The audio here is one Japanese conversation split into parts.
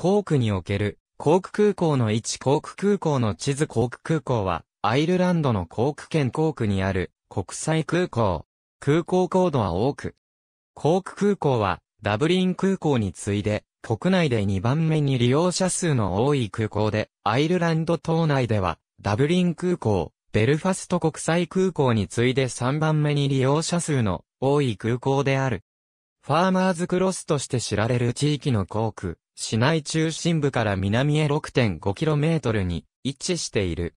コークにおける、コーク空港の位置コーク空港の地図コーク空港は、アイルランドのコーク県コークにある、国際空港。空港高度は多く。コーク空港は、ダブリン空港に次いで、国内で2番目に利用者数の多い空港で、アイルランド島内では、ダブリン空港、ベルファスト国際空港に次いで3番目に利用者数の多い空港である。ファーマーズクロスとして知られる地域の航空、市内中心部から南へ 6.5km に位置している。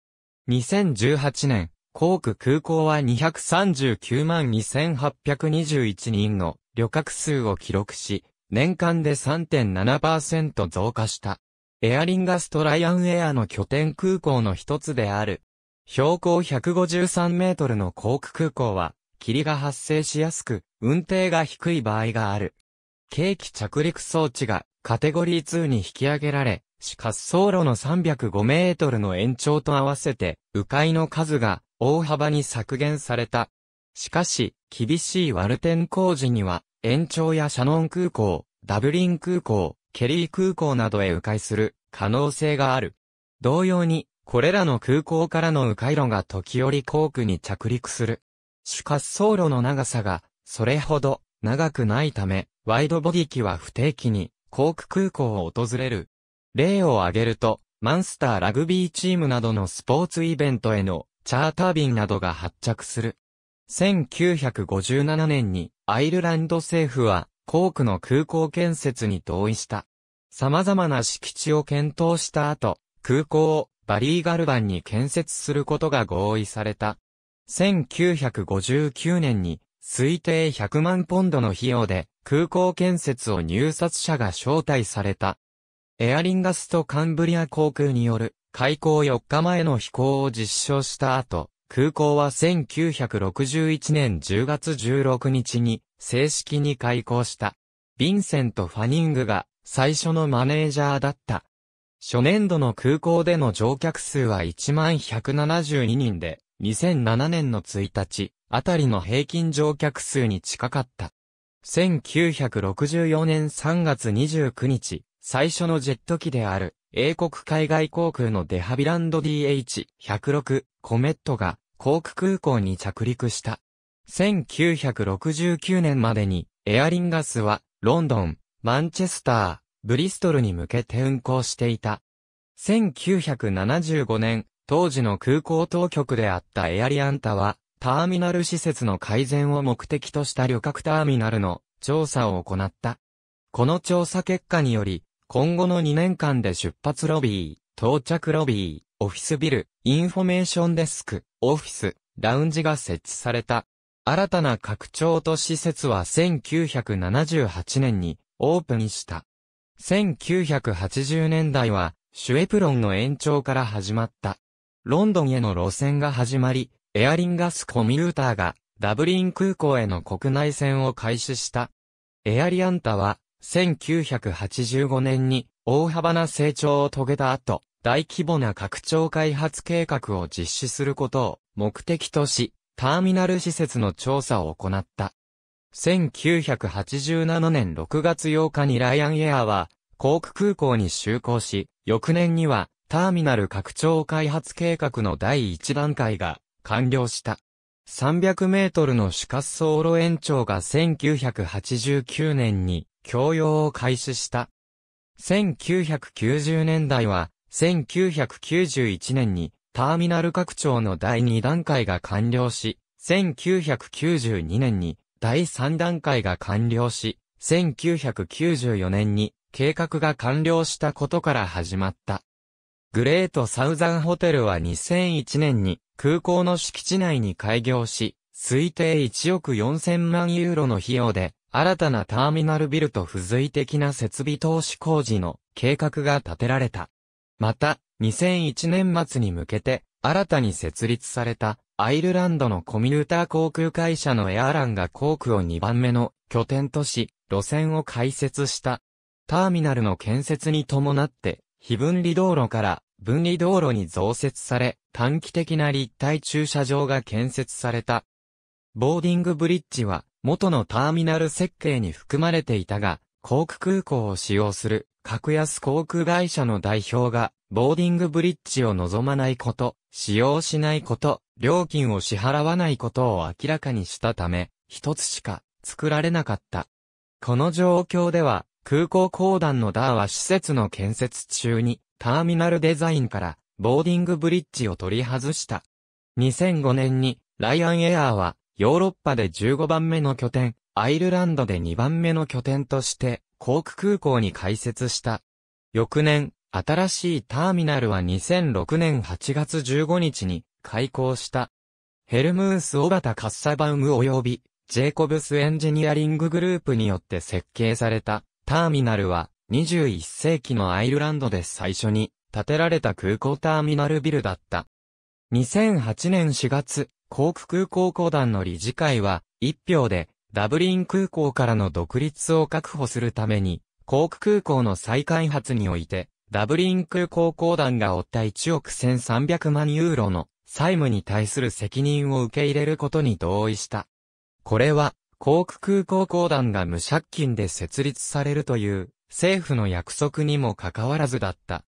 2018年、航空空港は239万2821人の旅客数を記録し、年間で3.7%増加した。エアリンガストライアンエアの拠点空港の一つである。標高153メートルの航空空港は、霧が発生しやすく、運転が低い場合がある。軽機着陸装置がカテゴリー2に引き上げられ、し滑走路の305メートルの延長と合わせて、迂回の数が大幅に削減された。しかし、厳しいワルテン工事には、延長やシャノン空港、ダブリン空港、ケリー空港などへ迂回する可能性がある。同様に、これらの空港からの迂回路が時折航空に着陸する。主滑走路の長さが、それほど長くないため、ワイドボディ機は不定期に航空空港を訪れる。例を挙げると、マンスターラグビーチームなどのスポーツイベントへのチャーター便などが発着する。1957年にアイルランド政府は航空の空港建設に同意した。様々な敷地を検討した後、空港をバリーガルバンに建設することが合意された。1959年に推定100万ポンドの費用で空港建設を入札者が招待された。エアリンガスとカンブリア航空による開港4日前の飛行を実証した後、空港は1961年10月16日に正式に開港した。ヴィンセント・ファニングが最初のマネージャーだった。初年度の空港での乗客数は1172人で、2007年の1日、あたりの平均乗客数に近かった。1964年3月29日、最初のジェット機である、英国海外航空のデハビランド DH-106 コメットが、航空空港に着陸した。1969年までに、エアリンガスは、ロンドン、マンチェスター、ブリストルに向けて運航していた。1975年、当時の空港当局であったエアリアンタは、ターミナル施設の改善を目的とした旅客ターミナルの調査を行った。この調査結果により、今後の2年間で出発ロビー、到着ロビー、オフィスビル、インフォメーションデスク、オフィス、ラウンジが設置された。新たな拡張と施設は1978年にオープンした。1980年代はシュエプロンの延長から始まった。ロンドンへの路線が始まり、エアリンガスコミューターがダブリン空港への国内線を開始した。エアリアンタは1985年に大幅な成長を遂げた後、大規模な拡張開発計画を実施することを目的とし、ターミナル施設の調査を行った。1987年6月8日にライアンエアは、航空空港に就航し、翌年には、ターミナル拡張開発計画の第1段階が完了した。300メートルの主滑走路延長が1989年に供用を開始した。1990年代は、1991年にターミナル拡張の第2段階が完了し、1992年に第3段階が完了し、1994年に計画が完了したことから始まった。グレートサウザンホテルは2001年に空港の敷地内に開業し、推定1億4000万ユーロの費用で、新たなターミナルビルと付随的な設備投資工事の計画が立てられた。また、2001年末に向けて、新たに設立された、アイルランドのコミューター航空会社のエアランが航空を2番目の拠点とし、路線を開設した。ターミナルの建設に伴って、非分離道路から分離道路に増設され、短期的な立体駐車場が建設された。ボーディングブリッジは元のターミナル設計に含まれていたが、航空空港を使用する格安航空会社の代表がボーディングブリッジを望まないこと、使用しないこと、料金を支払わないことを明らかにしたため、一つしか作られなかった。この状況では、空港公団のダーは施設の建設中に、ターミナルデザインからボーディングブリッジを取り外した。2005年に、ライアンエアーは、ヨーロッパで15番目の拠点、アイルランドで2番目の拠点として、コーク空港に開設した。翌年、新しいターミナルは2006年8月15日に開港した。ヘルムース・オバタ・カッサバウム及び、ジェイコブス・エンジニアリンググループによって設計された、ターミナルは、21世紀のアイルランドで最初に、建てられた空港ターミナルビルだった。2008年4月、航空空港公団の理事会は、一票で、ダブリン空港からの独立を確保するために、航空空港の再開発において、ダブリン空港公団が負った1億1300万ユーロの債務に対する責任を受け入れることに同意した。これは、航空空港公団が無借金で設立されるという、政府の約束にもかかわらずだった。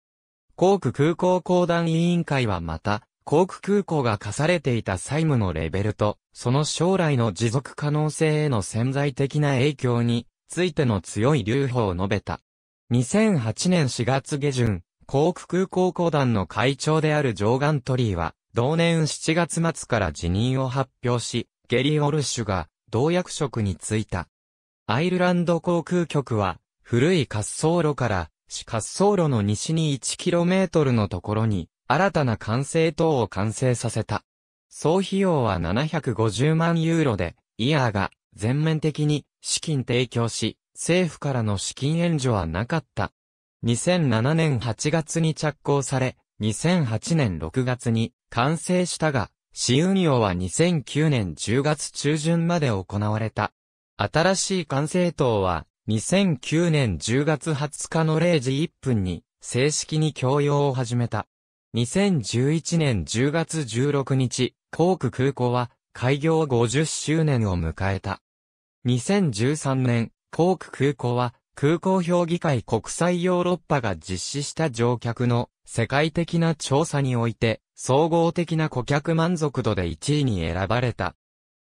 航空空港公団委員会はまた、航空空港が課されていた債務のレベルと、その将来の持続可能性への潜在的な影響についての強い留保を述べた。2008年4月下旬、航空空港公団の会長であるジョーガントリーは、同年7月末から辞任を発表し、ゲリー・オルシュが同役職に就いた。アイルランド航空局は、古い滑走路から市滑走路の西に 1km のところに、新たな管制塔を完成させた。総費用は750万ユーロで、イヤーが全面的に資金提供し、政府からの資金援助はなかった。2007年8月に着工され、2008年6月に完成したが、市運用は2009年10月中旬まで行われた。新しい管制塔は2009年10月20日の0時1分に正式に供用を始めた。2011年10月16日、航空空港は開業50周年を迎えた。2013年、航空空港は空港評議会国際ヨーロッパが実施した乗客の世界的な調査において総合的な顧客満足度で1位に選ばれた。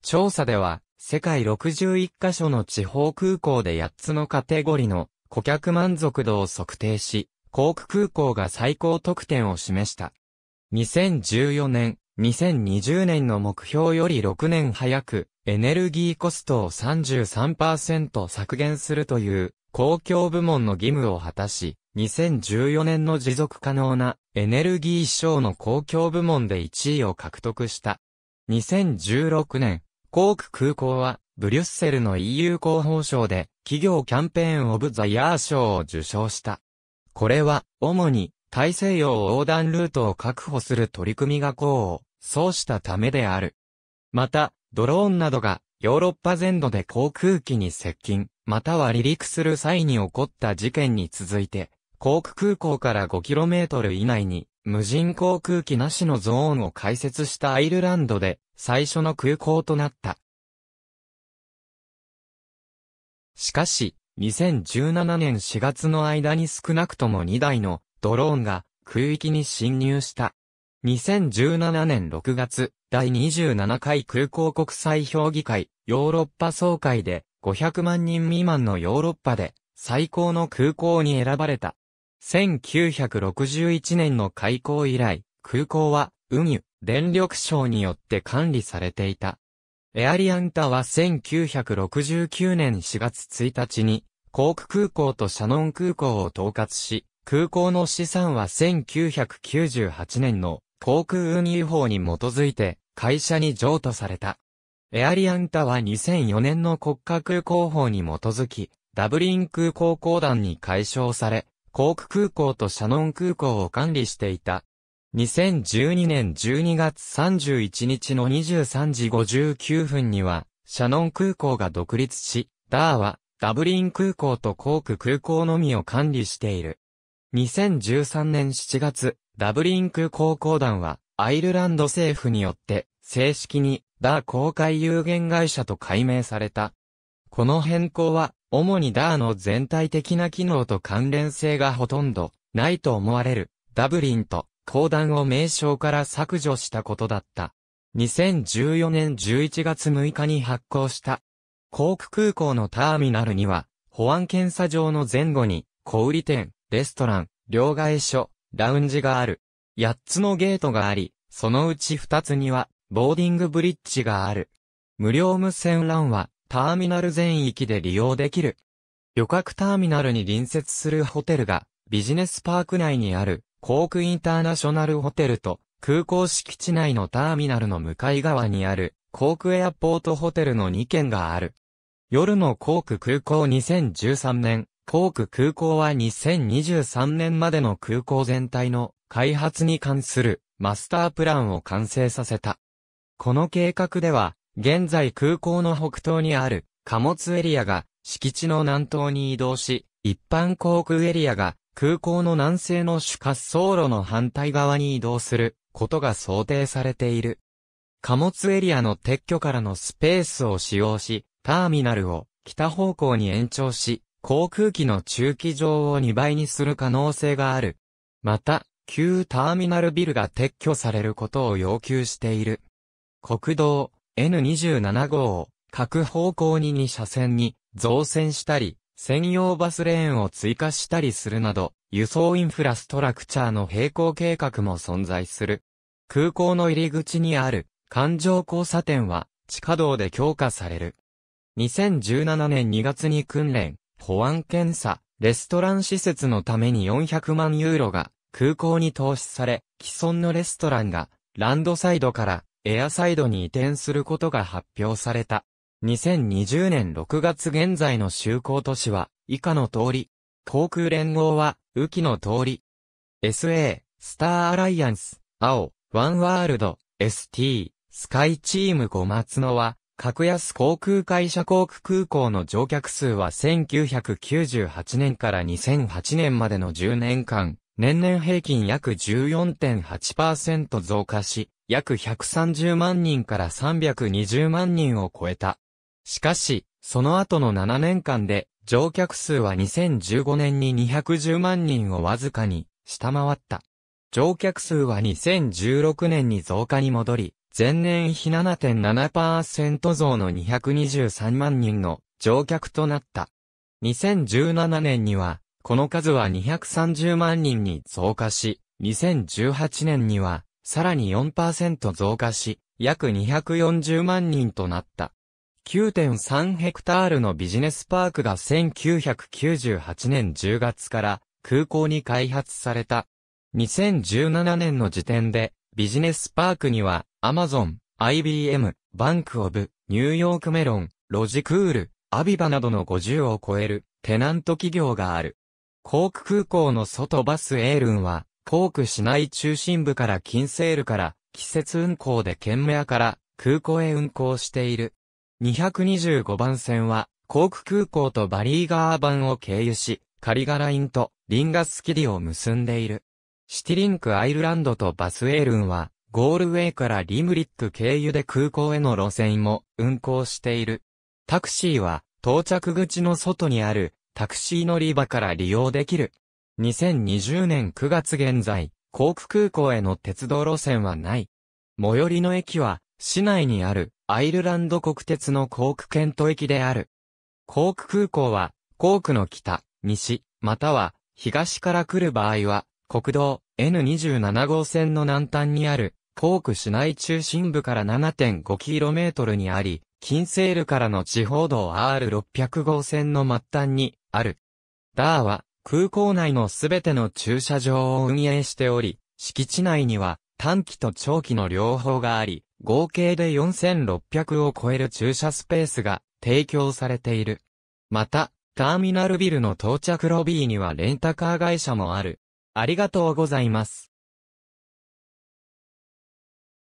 調査では世界61カ所の地方空港で8つのカテゴリの顧客満足度を測定し、航空空港が最高得点を示した。2014年、2020年の目標より6年早く、エネルギーコストを33%削減するという公共部門の義務を果たし、2014年の持続可能なエネルギー省の公共部門で1位を獲得した。2016年、コーク空港は、ブリュッセルの EU 広報賞で、企業キャンペーンオブザイヤー賞を受賞した。これは、主に、大西洋横断ルートを確保する取り組みが功を奏したためである。また、ドローンなどがヨーロッパ全土で航空機に接近、または離陸する際に起こった事件に続いて、航空空港から 5km 以内に無人航空機なしのゾーンを開設したアイルランドで最初の空港となった。しかし、2017年4月の間に少なくとも2台のドローンが空域に侵入した。2017年6月、第27回空港国際評議会ヨーロッパ総会で500万人未満のヨーロッパで最高の空港に選ばれた。1961年の開港以来、空港は、運輸、電力省によって管理されていた。エアリアンタは1969年4月1日に、コーク空港とシャノン空港を統括し、空港の資産は1998年の航空運輸法に基づいて会社に譲渡された。エアリアンタは2004年の国家空港法に基づき、ダブリン空港公団に解消され、コーク空港とシャノン空港を管理していた。2012年12月31日の23時59分には、シャノン空港が独立し、ダーは、ダブリン空港とコーク空港のみを管理している。2013年7月、ダブリン空港公団は、アイルランド政府によって、正式に、ダー公開有限会社と改名された。この変更は、主にダーの全体的な機能と関連性がほとんどないと思われる、ダブリンと、公団を名称から削除したことだった。2014年11月6日に発行した。航空空港のターミナルには、保安検査場の前後に、小売店、レストラン、両替所、ラウンジがある。8つのゲートがあり、そのうち2つには、ボーディングブリッジがある。無料無線 l は、ターミナル全域で利用できる。旅客ターミナルに隣接するホテルが、ビジネスパーク内にある、航空インターナショナルホテルと、空港敷地内のターミナルの向かい側にある、航空エアポートホテルの2軒がある。夜の航空空港2013年、航空空港は2023年までの空港全体の開発に関するマスタープランを完成させた。この計画では、現在空港の北東にある貨物エリアが敷地の南東に移動し、一般航空エリアが空港の南西の主滑走路の反対側に移動することが想定されている。貨物エリアの撤去からのスペースを使用し、ターミナルを北方向に延長し、航空機の駐機場を2倍にする可能性がある。また、旧ターミナルビルが撤去されることを要求している。国道、N27 号を各方向に2車線に増線したり、専用バスレーンを追加したりするなど、輸送インフラストラクチャーの並行計画も存在する。空港の入り口にある環状交差点は地下道で強化される。2017年2月に訓練、保安検査、レストラン施設のために400万ユーロが空港に投資され、既存のレストランがランドサイドからエアサイドに移転することが発表された。2020年6月現在の就航都市は、以下の通り。航空連合は、雨季の通り。SA、スターアライアンス、青、ワンワールド、ST、スカイチーム小松野は、格安航空会社航空空港の乗客数は1998年から2008年までの10年間、年々平均約14.8%増加し、約130万人から320万人を超えた。しかし、その後の7年間で、乗客数は2015年に210万人をわずかに下回った。乗客数は2016年に増加に戻り、前年比7.7%増の223万人の乗客となった。2017年にはこの数は230万人に増加し、2018年には、さらに4%増加し、約240万人となった。9.3ヘクタールのビジネスパークが1998年10月から空港に開発された。2017年の時点でビジネスパークにはアマゾン、IBM、バンクオブ、ニューヨークメロン、ロジクール、アビバなどの50を超えるテナント企業がある。コーク空港の外バスエールンは、コーク市内中心部から近セールから、季節運行で県メアから空港へ運行している。225番線は、コーク空港とバリーガー版を経由し、カリガラインとリンガスキリを結んでいる。シティリンクアイルランドとバスエールンは、ゴールウェイからリムリック経由で空港への路線も運行している。タクシーは、到着口の外にあるタクシー乗り場から利用できる。2020年9月現在、航空空港への鉄道路線はない。最寄りの駅は、市内にある、アイルランド国鉄のコークケント駅である。コーク空港は、コークの北、西、または、東から来る場合は、国道 N27 号線の南端にある、コーク市内中心部から 7.5km にあり、近セールからの地方道 R600 号線の末端に、ある。ダーは、空港内のすべての駐車場を運営しており、敷地内には、短期と長期の両方があり、合計で4600を超える駐車スペースが提供されている。また、ターミナルビルの到着ロビーにはレンタカー会社もある。ありがとうございます。